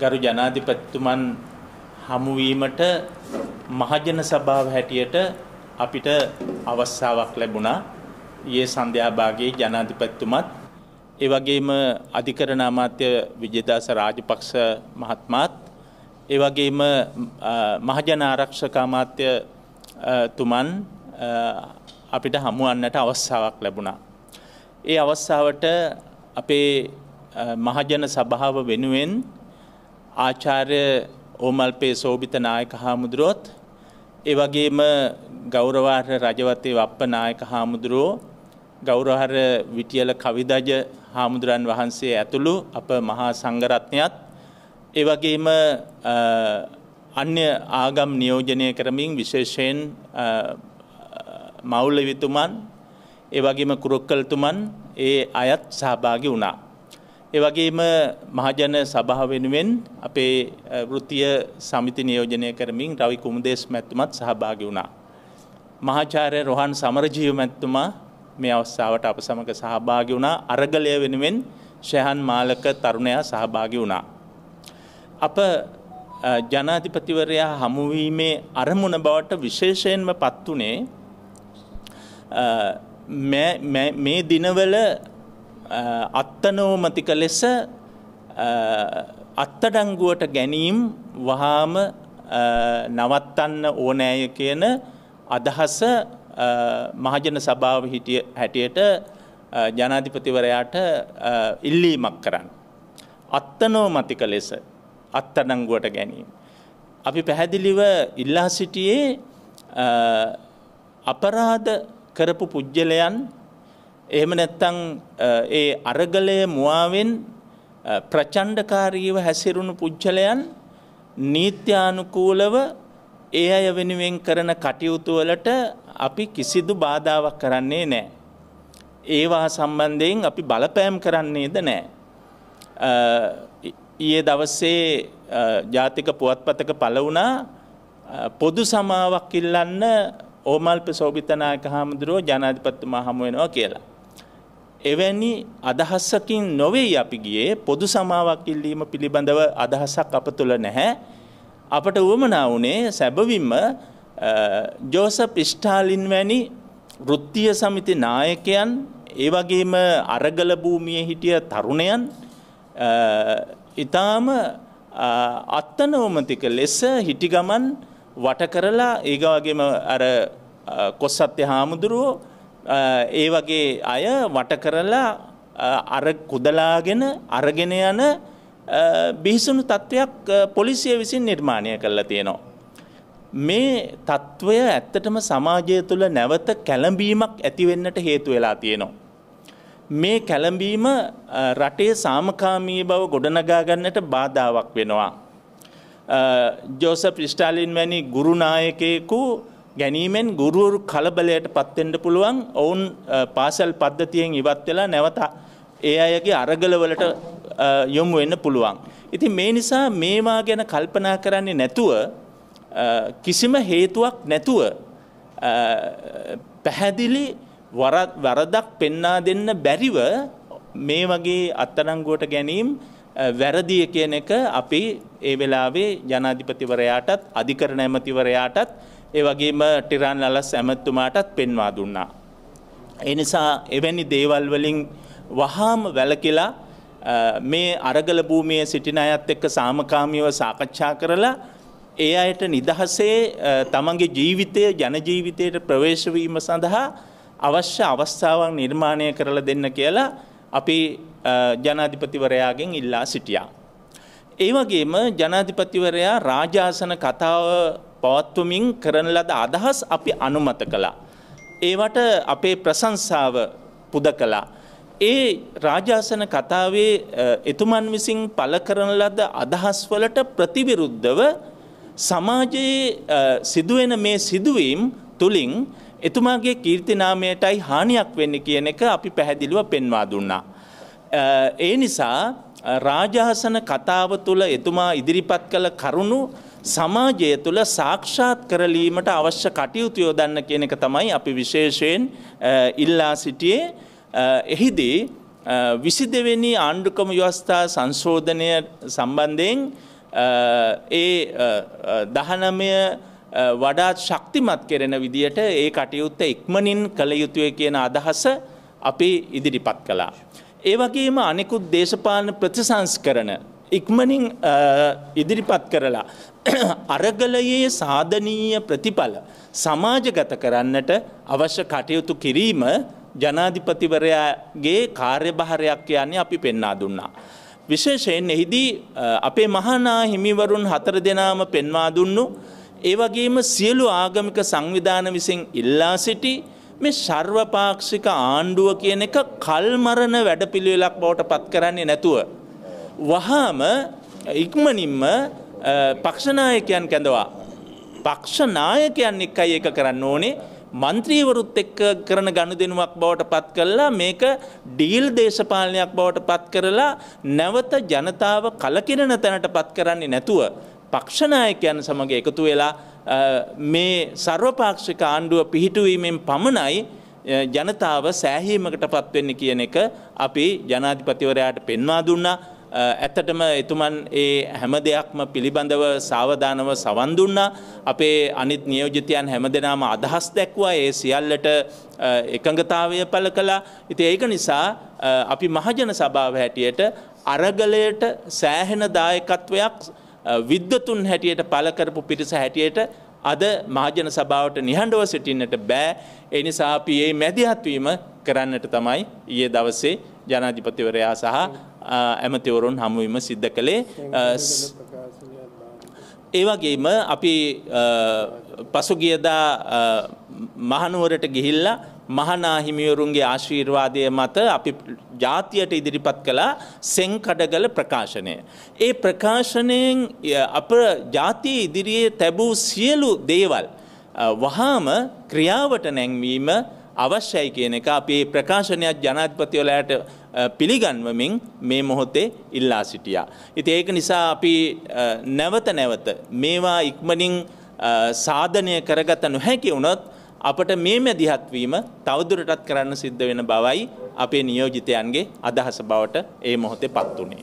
ගරු ජනාධිපතිතුමන් හමුවීමට මහජන සභාව හැටියට අපිට අවස්ථාවක් ලැබුණා. ඊයේ සන්ධ්‍යාභාගයේ ජනාධිපතිතුමත් ඒ වගේම අධිකරණ අමාත්‍ය විජේදාස රාජපක්ෂ මහත්මාත් ඒ වගේම මහජන ආරක්ෂක අමාත්‍ය තුමන් අපිට හමුවන්නට අවස්ථාවක් ලැබුණා. ඒ අවස්ථාවට අපේ මහජන සභාව වෙනුවෙන් ආචාර්ය ඕමල්පේ සෝභිත නායක හාමුදුරුවොත් ඒ වගේම ගෞරවාර්ය රජවතේ වප්ප නායක හාමුදුරුවෝ ගෞරවහර විටියල කවිදජ හාමුදුරන් වහන්සේ ඇතුළු අප මහා සංඝරත්නයත් ඒ වගේම අන්‍ය ආගම් නියෝජනය කරමින් විශේෂයෙන් මෞල්‍යවිතුමන් ඒ වගේම කුරොක්කල්තුමන් ඒ අයත් සහභාගි වුණා ඒ වගේම මහජන සභාව වෙනුවෙන් අපේ වෘත්තීය සමිති නියෝජනය කරමින් රවි කුමුදේස් මැතිතුමත් සහභාගී වුණා. මහාචාර්ය රොහන් සමරජීව මැතිතුමා මේ අවස්ථාවට අප සමග සහභාගී වුණා. අරගලය වෙනුවෙන් ෂෙහන් මාලක තරුණයා සහභාගී වුණා. අප ජනාධිපතිවරයා හමුවීමේ අරමුණ බවට විශේෂයෙන්ම පත් වුණේ මේ දිනවල අත්තනෝමතික ලෙස අත්තඩංගුවට ගැනීම් වහාම නවත්තන්න ඕනෑය කියන අදහස මහජන සභාව හිටිය හැටියට ජනාධිපතිවරයාට ඉල්ලීමක් කරන්න. අත්තනෝමතික ලෙස අත්තඩංගුවට ගැනීම. අපි පැහැදිලිව ඉල්ලා සිටියේ අපරාධ කරපු පුද්ගලයන් එහෙම නැත්තං ඒ අරගලය මුවාවෙන් ප්‍රචණ්ඩකාරීව හැසිරුණු පුද්ගලයන් නීත්‍යානුකූලව ඒ අය වෙනුවෙන් කරන කටයුතුවලට අපි කිසිදු බාධාවක් කරන්නේ නෑ. ඒවා සම්බන්ධයෙන් අපි බලපෑම් කරන්නේද නෑ. ඊයේ දවස්සේ ජාතික පුවත්පතක පළ වුණා පොදු සමාවක් ඉල්ලන්න ඕමල්ප සෝභිතනායක හාමුදුරුවෝ ජනාධිපත්තුමා හමුවෙනවා කියලා. එවැනි අදහස්සකින් නොවෙයි අපි ගියේ පොදු සමාවක් ඉල්ලීම පිළිබඳව අදහසක් අප තුළ නැහැ. අපට වුවමනා වුණේ සැබවින්ම ජෝසප් ස්ටාලින් වැනි වෘත්තිය සමිති නායකයන් ඒ වගේම අරගල භූමියේ හිටිය තරුණයන් ඊටාම අත්තනෝමතික ලෙස හිටි ගමන් වට කරලා ඒ වගේම අර කොස්සත්ය හාමුදුරුවෝ ඒ වගේ අය වට කරලා අර කුදලාගෙන අරගෙන යන බිහිසුණු තත්ත්වයක් පොලිසිය විසින් නිර්මාණය කරලා තියෙනවා. මේ තත්ත්වය ඇත්තටම සමාජය තුළ නැවත කැළඹීමක් ඇතිවෙන්නට හේතු වෙලා තියෙනවා. මේ කැළඹීම රටේ සාමකාමී බව ගොඩනගා ගන්නට බාධාවක් වෙනවා. ජෝසප් ස්ටාලින් වැනි ගුරුනායකයෙකු ගැනීමෙන් ගුරුවරු කලබලයට පත්වෙන්ඩ පුළුවන් ඔවුන් පාසල් පද්ධතියෙන් ඉවත් වෙලා නැවත ඒ අයගේ අරගලවලට යොමු වෙන්න පුළුවන්. ඉතින් මේ නිසා මේවා ගැන කල්පනා කරන්නේ නැතුව කිසිම හේතුවක් නැතුව පැහැදිලි වරදක් පෙන්නා දෙන්න බැරිව මේ වගේ අත්තරංගුවට ගැනීම් වැරදිය කියන එක අපි ඒ වෙලාවේ ජනාධිපතිවරයාටත් අධිකරණ ඇමතිවරයාටත් ඒ වගේම ටිරන් අලස් ඇමැත්තුමාටත් පෙන්වා දුන්නා. ඒ නිසා එවැනි දේවල් වලින් වහාම වැළකීලා මේ අරගල භූමියේ සිටින අයත් එක්ක සාමකාමීව සාකච්ඡා කරලා ඒ අයට නිදහසේ තමන්ගේ ජීවිතය ජන ජීවිතයට ප්‍රවේශ වීම සඳහා අවශ්‍ය අවස්ථාවන් නිර්මාණය කරලා දෙන්න කියලා අපි ජනාධිපතිවරයාගෙන් ඉල්ලා සිටියා. ඒ වගේම ජනාධිපතිවරයා රාජාසන කතාව පවත්වමින් කරන ලද අදහස් අපි අනුමත කළා. ඒවට අපේ ප්‍රශංසාව පුද කළා. ඒ රාජාසන කතාවේ එතුමන් විසින් පළ කරන ලද අදහස් වලට ප්‍රතිවිරුද්ධව සමාජයේ සිදුවෙන මේ සිදුවීම් තුලින් එතුමාගේ කීර්තිනාමයටයි හානියක් වෙන්න කියන එක අපි පැහැදිලිව පෙන්වා දුන්නා. ඒ නිසා රාජාසන කතාව තුළ එතුමා ඉදිරිපත් කළ කරුණු සමාජය තුළ සාක්ෂාත් කරලීමට අවශ්‍ය කටයුතු යොදන්න කියන එක තමයි අපි විශේෂයෙන් ඉල්ලා සිටියේ එහිදී විසි දෙවෙනි ආණ්ඩුකම ව්‍යවස්ථා සංශෝධනය සම්බන්ධයෙන් ඒ දහනමය වඩාත් ශක්තිමත් කෙරෙන විදියට ඒ කටයුත්ත ඉක්මනින් කළ යුතුය කියන අදහස අපි ඉදිරිපත් කළා. ඒ වගේම අනෙකුත් දේශපාලන ප්‍රතිසංස්කරන ඉක්මනින් ඉදිරිපත් කරලා අරගලයේ සාධනීය ප්‍රතිඵල සමාජගත කරන්නට අවශ්‍ය කටයුතු කිරීම ජනාධිපතිවරයාගේ කාර්යභාරයක් කියන්නේ අපි පෙන්වා දුන්නා. විශේෂයෙන් එහිදී අපේ මහනා හිමිවරුන් හතර දෙනාම පෙන්වා දුන්නු ඒ වගේම සියලු ආගමික සංවිධාන විසින් ඉල්ලා සිටි මේ ශර්වපාක්ෂික ආණ්ඩුව කියන එක කල්මරණ වැඩපිළිවෙලක් බවට පත් කරන්නේ නැතුව වහාම ඉක්මනින්ම පක්ෂනායකයන් කැඳවා. පක්ෂනායකයන් එක්කයි එක කරන්න ඕනේ මන්ත්‍රීවරුත් එක්ක කරන ගණුදෙනුවක් බවට පත් කරලා මේක ඩීල් දේශපාලනයක් බවට පත් කරලා නැවත ජනතාව කලකිරෙන තැනට පත් කරන්නේ නැතුව පක්ෂනායකයන් සමග එකතු වෙලා මේ ਸਰවපාක්ෂික ආණ්ඩුව පිහිටුවීමෙන් පමණයි ජනතාව සෑහීමකට පත්වෙන්න කියන එක අපි ජනාධිපතිවරයාට පෙන්වා දුන්නා ඇත්තටම එතුමන් ඒ හැම දෙයක්ම පිළිබඳව සාවධානව සවන් දුන්නා. අපේ අනිත් නියෝජිතයන් හැමදෙනාම අදහස් දැක්වා ඒ සියල්ලට එකඟතාවය පළ කළා. ඉතින් ඒක නිසා අපි මහජන සභාව හැටියට අරගලයට සෑහෙන දායකත්වයක් විද්වතුන් හැටියට පළ කරපු පිරිස හැටියට අද මහජන සභාවට නිහඬව සිටින්නට බෑ. ඒ නිසා අපි මේ මැදිහත්වීම කරන්නට තමයි ඊයේ දවසේ ජනාධිපතිවරයා සහ ඇමතිවරුන් හමුවීම සිද්ධ කළේ ඒවගේම අපි පසුගියදා මහනුවරට ගිහිල්ලා මහනාහිමියවරුන්ගේ ආශීර්වාදය මත අපි ජාතියට ඉදිරිපත් කළා සෙංකඩගල ප්‍රකාශනය. ඒ ප්‍රකාශනයෙන් අප ජාතිය ඉදිරියේ තැබූ සියලු දේවල් වහාම ක්‍රියාවට නැංවීම අවශ්‍යයි කියන එක අපේ ප්‍රකාශනයක් ජනාධිපතිවලට පිළිගන්වමින් මේ මොහොතේ ඉල්ලා සිටියා. ඉති ඒක නිසා අපි නැවත නැවත මේවා ඉක්මනින් සාධනය කරගත නොහැකි වුණොත් අපට මේ මැදිහත්වීම තවදුරටත් කරන්න සිද්ධ වෙන බවයි අපේ නියෝජිතයන්ගේ අදහස බවට ඒ මොහොතේ පත් වුණේ.